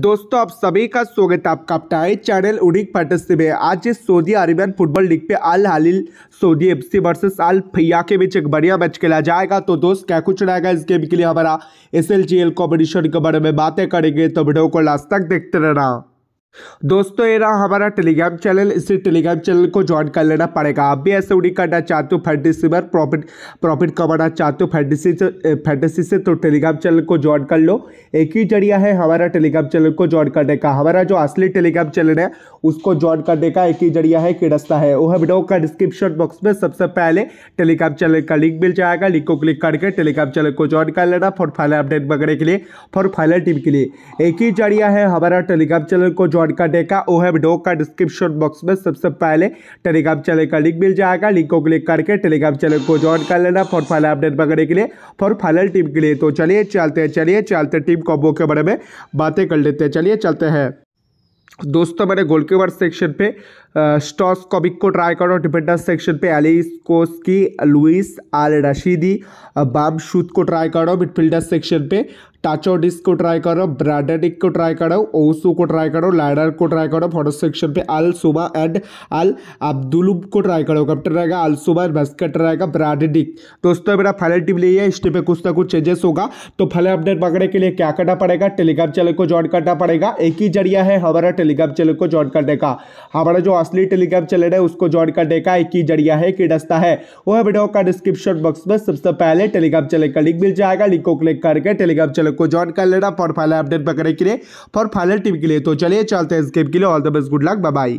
दोस्तों आप सभी का स्वागत है आपका है चैनल उड़ीक फैटसी में आज सऊदी अरेबियन फुटबॉल लीग पे Al Hilal Saudi F C versus Al Faiha के बीच एक बढ़िया मैच खेला जाएगा तो दोस्त क्या कुछ रहेगा इस गेम के लिए हमारा S L G L competition के बारे में बातें करेंगे तो वीडियो को लास्ट तक देखते रहना दोस्तों ये रहा हमारा टेलीग्राम चैनल इसी टेलीग्राम चैनल को ज्वाइन कर लेना पड़ेगा आप भी ऐसे उड़ी करना चाहते हो फैंटेसी पर प्रॉफिट प्रॉफिट कमाना चाहते हो फैंटेसी से फैंटेसी से तो टेलीग्राम चैनल को ज्वाइन कर लो एक ही जरिया है हमारा टेलीग्राम चैनल को ज्वाइन करने का हमारा जो असली टेलीग्राम चैनल है उसको ज्वाइन करने का एक ही जरिया है कि रस्ता है वह वीडियो का डिस्क्रिप्शन बॉक्स में सबसे पहले टेलीग्राम चैनल का लिंक मिल जाएगा लिंक को क्लिक करके टेलीग्राम चैनल को ज्वाइन कर लेना फॉर फाइनल अपडेट वगैरह के लिए फॉर फाइनल टीम के लिए एक ही जरिया है हमारा टेलीग्राम चैनल को कर देगा वो है डॉक का डिस्क्रिप्शन बॉक्स में सबसे पहले टेलीग्राम चैनल का लिंक मिल जाएगा लिंक को क्लिक करके टेलीग्राम चैनल को ज्वाइन कर लेना फॉर फाइनल अपडेट पकड़ने के लिए फॉर फाइनल टीम के लिए तो चलिए चलते हैं चलिए चलते हैं टीम कॉम्बो के बारे में बातें कर लेते हैं चलिए चलते हैं दोस्तों मैंने गोलकीपर सेक्शन पे स्टॉस कॉबिक को ट्राई करो डिफेंडर सेक्शन पे Ali Koski Luis Al Rashidi बाम शूट को ट्राई करो मिडफील्डर सेक्शन पे टाचो डिस्क को ट्राई करो ब्राडेडिक को ट्राई करो ओसू को ट्राई करो लाइडर को ट्राई करो फोटो सेक्शन पे अल सुबा एंड अल अब्दुलूब को ट्राई करो कैप्टन रहेगा अल सुबा भस्कट रहेगा ब्राडेडिक दोस्तों मेरा फाइनल टीम लिए है इस पे कुछ ना कुछ चेंजेस होगा तो फाइनल अपडेट पकड़ने के लिए क्या करना पड़ेगा टेलीग्राम चैनल को ज्वाइन करना पड़ेगा एक ही जरिया है हमारा टेलीग्राम चैनल को ज्वाइन करने का हमारा जो असली टेलीग्राम चैनल है उसको ज्वाइन करने का एक ही जरिया है कि रास्ता है वह वीडियो का डिस्क्रिप्शन बॉक्स में सबसे पहले टेलीग्राम चैनल का लिंक मिल जाएगा लिंक को क्लिक करके टेलीग्राम चैनल चैनल को ज्वाइन कर लेना फॉर फाइनल अपडेट पकड़ने के लिए फॉर फाइनल टीम के लिए तो चलिए चलते हैं इस गेम के लिए all the best good luck bye